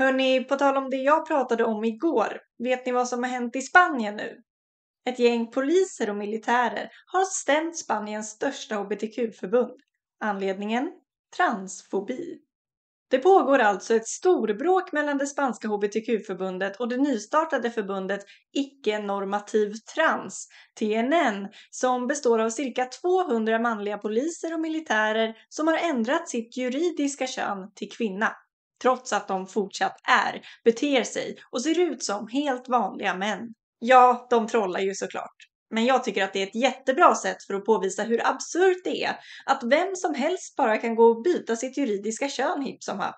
Hörni, på tal om det jag pratade om igår. Vet ni vad som har hänt i Spanien nu? Ett gäng poliser och militärer har stämt Spaniens största hbtq-förbund. Anledningen? Transfobi. Det pågår alltså ett storbråk mellan det spanska hbtq-förbundet och det nystartade förbundet Icke-normativ trans, TNN, som består av cirka 200 manliga poliser och militärer som har ändrat sitt juridiska kön till kvinna trots att de fortsatt är, beter sig och ser ut som helt vanliga män. Ja, de trollar ju såklart. Men jag tycker att det är ett jättebra sätt för att påvisa hur absurt det är att vem som helst bara kan gå och byta sitt juridiska kön hipp som happ.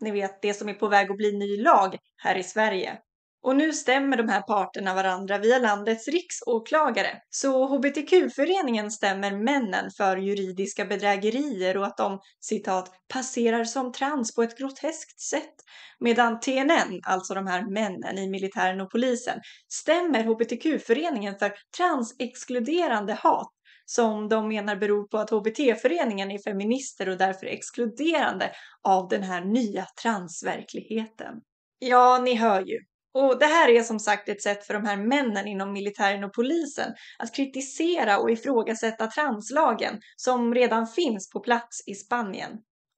Ni vet, det som är på väg att bli ny lag här i Sverige. Och nu stämmer de här parterna varandra via landets riksåklagare. Så hbtq-föreningen stämmer männen för juridiska bedrägerier och att de citat “passerar som trans på ett groteskt sätt” medan TNN, alltså de här männen i militären och polisen, stämmer hbtq-föreningen för transexkluderande hat som de menar beror på att HBT-föreningen är feminister och därför exkluderande av den här nya transverkligheten. Ja, ni hör ju. Och det här är som sagt ett sätt för de här männen inom militären och polisen att kritisera och ifrågasätta translagen som redan finns på plats i Spanien.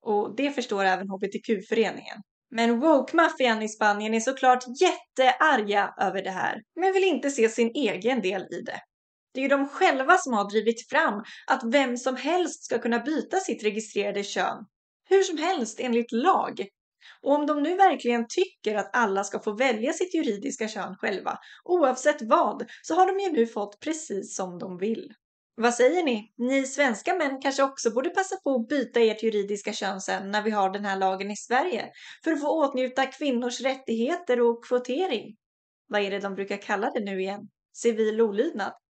Och det förstår även hbtq-föreningen. Men woke-maffian i Spanien är såklart jättearga över det här, men vill inte se sin egen del i det. Det är ju de själva som har drivit fram att vem som helst ska kunna byta sitt registrerade kön. Hur som helst enligt lag, och om de nu verkligen tycker att alla ska få välja sitt juridiska kön själva, oavsett vad, så har de ju nu fått precis som de vill. Vad säger ni? Ni svenska män kanske också borde passa på att byta ert juridiska kön sen när vi har den här lagen i Sverige, för att få åtnjuta kvinnors rättigheter och kvotering. Vad är det de brukar kalla det nu igen? Civil olydnad?